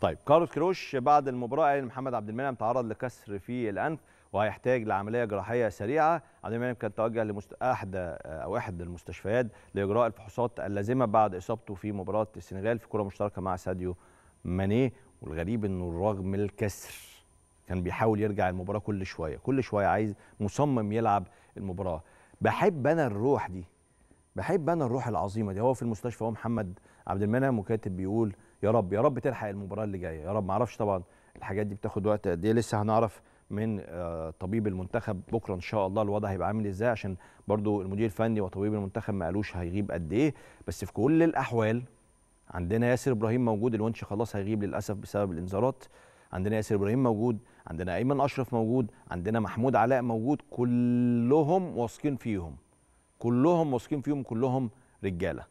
طيب كارلوس كروش بعد المباراه قال يعني ان محمد عبد المنعم تعرض لكسر في الانف وهيحتاج لعمليه جراحيه سريعه عبد المنعم كان توجه لمست... احدى او احد المستشفيات لاجراء الفحوصات اللازمه بعد اصابته في مباراه السنغال في كره مشتركه مع ساديو ماني والغريب انه رغم الكسر كان بيحاول يرجع المباراه كل شويه كل شويه عايز مصمم يلعب المباراه بحب انا الروح دي بحب انا الروح العظيمه دي هو في المستشفى هو محمد عبد المنعم وكاتب بيقول يا رب يا رب تلحق المباراه اللي جايه يا رب ما اعرفش طبعا الحاجات دي بتاخد وقت قد ايه لسه هنعرف من آه، طبيب المنتخب بكره ان شاء الله الوضع هيبقى عامل ازاي عشان برضو المدير الفني وطبيب المنتخب ما قالوش هيغيب قد ايه بس في كل الاحوال عندنا ياسر ابراهيم موجود الونش خلاص هيغيب للاسف بسبب الانذارات عندنا ياسر ابراهيم موجود عندنا ايمن اشرف موجود عندنا محمود علاء موجود كلهم واثقين فيهم كلهم واثقين فيهم كلهم رجاله